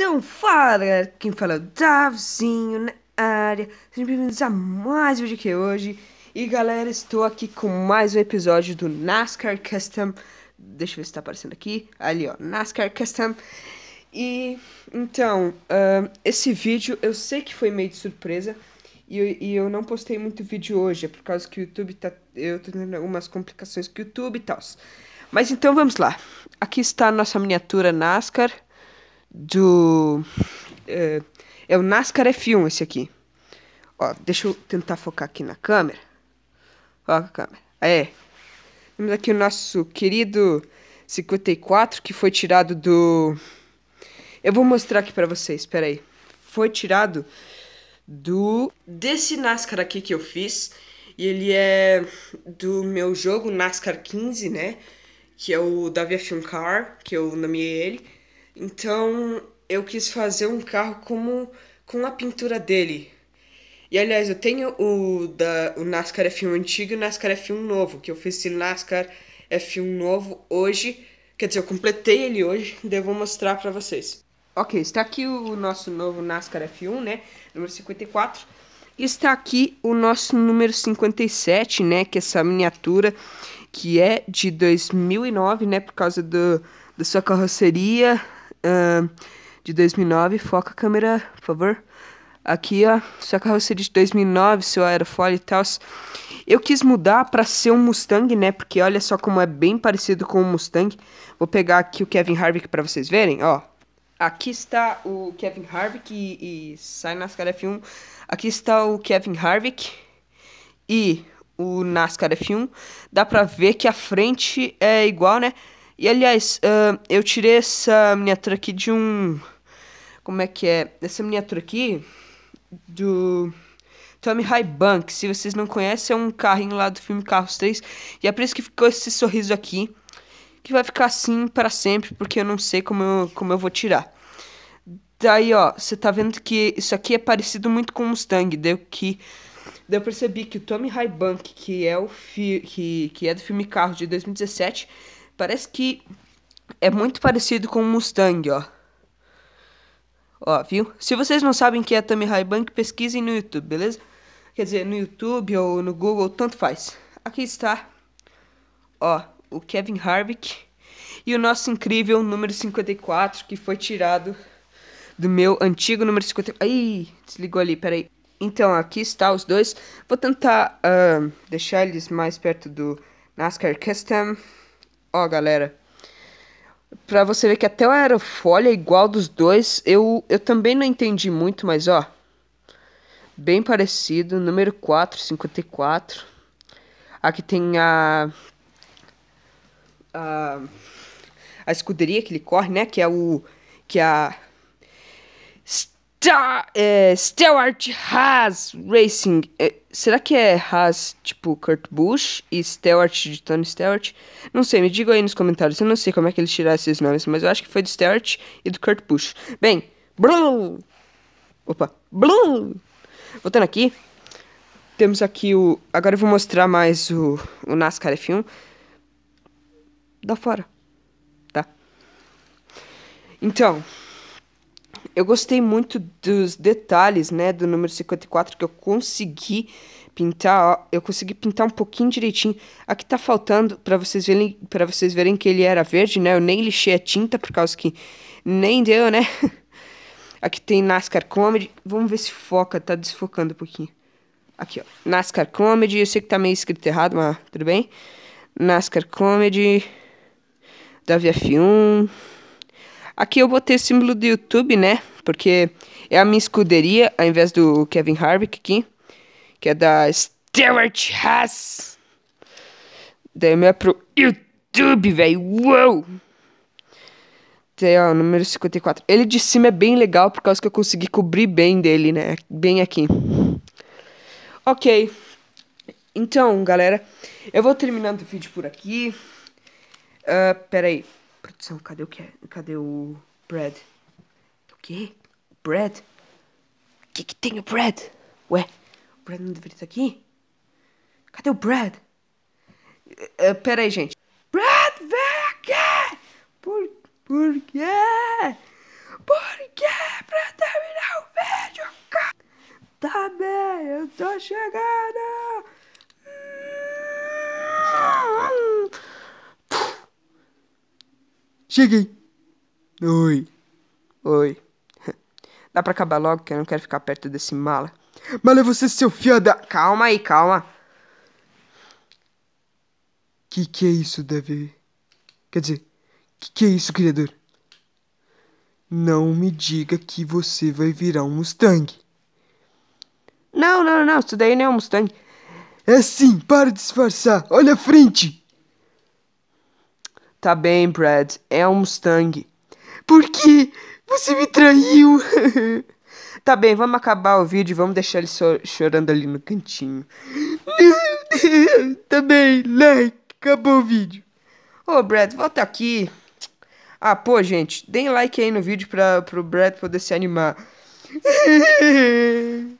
Então fala quem fala é o Davizinho na área, sejam bem-vindos a mais um vídeo que hoje E galera, estou aqui com mais um episódio do NASCAR Custom Deixa eu ver se tá aparecendo aqui, ali ó, NASCAR Custom E então, uh, esse vídeo eu sei que foi meio de surpresa e eu, e eu não postei muito vídeo hoje, é por causa que o YouTube tá... Eu tô tendo algumas complicações com o YouTube e tal Mas então vamos lá Aqui está a nossa miniatura NASCAR do. É, é o NASCAR F1 esse aqui. Ó, deixa eu tentar focar aqui na câmera. Ó, a câmera. É. Temos aqui o nosso querido 54 que foi tirado do. Eu vou mostrar aqui para vocês, peraí. Foi tirado do. desse NASCAR aqui que eu fiz. E ele é do meu jogo NASCAR 15, né? Que é o da VF1 Car, que eu nomeei ele. Então eu quis fazer um carro como com a pintura dele. E aliás, eu tenho o da o NASCAR F1 antigo e o NASCAR F1 novo, que eu fiz esse NASCAR F1 novo hoje. Quer dizer, eu completei ele hoje, devo eu vou mostrar para vocês. Ok, está aqui o nosso novo NASCAR F1, né? Número 54. E está aqui o nosso número 57, né? Que é essa miniatura que é de 2009, né? Por causa do, da sua carroceria, de 2009. Foca a câmera, por favor. Aqui, ó, sua carroceria de 2009, seu aerofólio e tal. Eu quis mudar para ser um Mustang, né? Porque olha só como é bem parecido com o um Mustang. Vou pegar aqui o Kevin Harvick para vocês verem, ó. Aqui está o Kevin Harvick e, e sai NASCAR F1. Aqui está o Kevin Harvick e o NASCAR F1. Dá pra ver que a frente é igual, né? E aliás, uh, eu tirei essa miniatura aqui de um. Como é que é? Essa miniatura aqui do Tommy Bank Se vocês não conhecem, é um carrinho lá do filme Carros 3. E é por isso que ficou esse sorriso aqui. Que vai ficar assim para sempre, porque eu não sei como eu, como eu vou tirar. Daí, ó, você tá vendo que isso aqui é parecido muito com Mustang. Deu que. Daí eu percebi que o Tommy Bank que é o fi, que, que é do filme Carros de 2017 Parece que é muito parecido com o Mustang, ó. Ó, viu? Se vocês não sabem que é a Tami Highbank, pesquisem no YouTube, beleza? Quer dizer, no YouTube ou no Google, tanto faz. Aqui está, ó, o Kevin Harvick e o nosso incrível número 54, que foi tirado do meu antigo número 54. Ai, desligou ali, peraí. Então, aqui está os dois. Vou tentar uh, deixar eles mais perto do NASCAR Custom. Ó, galera. Pra você ver que até o aerofólio é igual dos dois, eu, eu também não entendi muito, mas ó. Bem parecido, número 4, 54. Aqui tem a. A, a escuderia que ele corre, né? Que é o. Que é a. Tá, é, Stewart Haas Racing. É, será que é Haas tipo Kurt Busch e Stewart de Tony Stewart? Não sei, me diga aí nos comentários. Eu não sei como é que eles tiraram esses nomes, mas eu acho que foi do Stewart e do Kurt Busch. Bem, blum! Opa, blum! Voltando aqui, temos aqui o. Agora eu vou mostrar mais o, o NASCAR F1. dá fora, tá? Então eu gostei muito dos detalhes, né, do número 54 que eu consegui pintar, ó, eu consegui pintar um pouquinho direitinho. Aqui tá faltando para vocês verem, para vocês verem que ele era verde, né? Eu nem lixei a tinta por causa que nem deu, né? Aqui tem NASCAR Comedy. Vamos ver se foca, tá desfocando um pouquinho. Aqui, ó. NASCAR Comedy, eu sei que tá meio escrito errado, mas tudo bem. NASCAR Comedy Davi F1 Aqui eu botei o símbolo do YouTube, né? Porque é a minha escuderia, ao invés do Kevin Harvick aqui, que é da Stewart Haas. Daí eu me é pro YouTube, velho. Uou! Daí, ó, número 54. Ele de cima é bem legal por causa que eu consegui cobrir bem dele, né? Bem aqui. Ok. Então, galera, eu vou terminando o vídeo por aqui. Uh, peraí do cadê o que é? Cadê o Brad? O quê? bread Brad? O que que tem o Brad? Ué, o Brad não deveria estar aqui? Cadê o Brad? Uh, pera aí, gente. Brad, vem aqui! Por, por quê? Por quê? Pra terminar o vídeo, cara? Tá bem, eu tô chegando! Cheguem! Oi! Oi! Dá pra acabar logo que eu não quero ficar perto desse mala. Mala é você, seu fiada! Calma aí, calma! Que que é isso, Davi? Quer dizer, que que é isso, criador? Não me diga que você vai virar um Mustang. Não, não, não, isso daí não é um Mustang. É sim, para de disfarçar. Olha a frente. Tá bem, Brad, é um Mustang. Por quê? Você me traiu! tá bem, vamos acabar o vídeo e vamos deixar ele chorando ali no cantinho. tá bem, like, acabou o vídeo. Ô, Brad, volta aqui. Ah, pô, gente, deem like aí no vídeo para o Brad poder se animar.